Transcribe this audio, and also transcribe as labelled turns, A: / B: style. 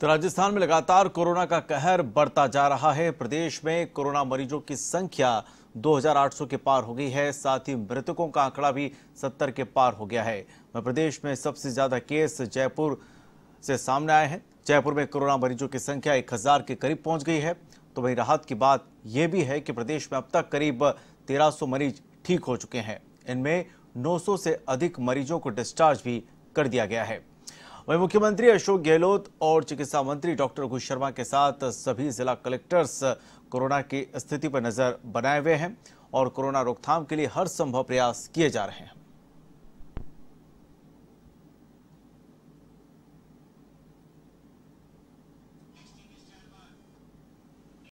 A: तो राजस्थान में लगातार कोरोना का कहर बढ़ता जा रहा है प्रदेश में कोरोना मरीजों की संख्या 2800 के पार हो गई है साथ ही मृतकों का आंकड़ा भी 70 के पार हो गया है प्रदेश में सबसे ज्यादा केस जयपुर से सामने आए हैं जयपुर में कोरोना मरीजों की संख्या 1000 के करीब पहुंच गई है तो वही राहत की बात यह भी है कि प्रदेश में अब तक करीब 1300 मरीज ठीक हो चुके हैं इनमें 900 से अधिक मरीजों को डिस्चार्ज भी कर दिया गया है वहीं मुख्यमंत्री अशोक गहलोत और चिकित्सा मंत्री डॉक्टर रघु शर्मा के साथ सभी जिला कलेक्टर्स कोरोना की स्थिति पर नजर बनाए हुए हैं और कोरोना रोकथाम के लिए हर संभव प्रयास किए जा रहे हैं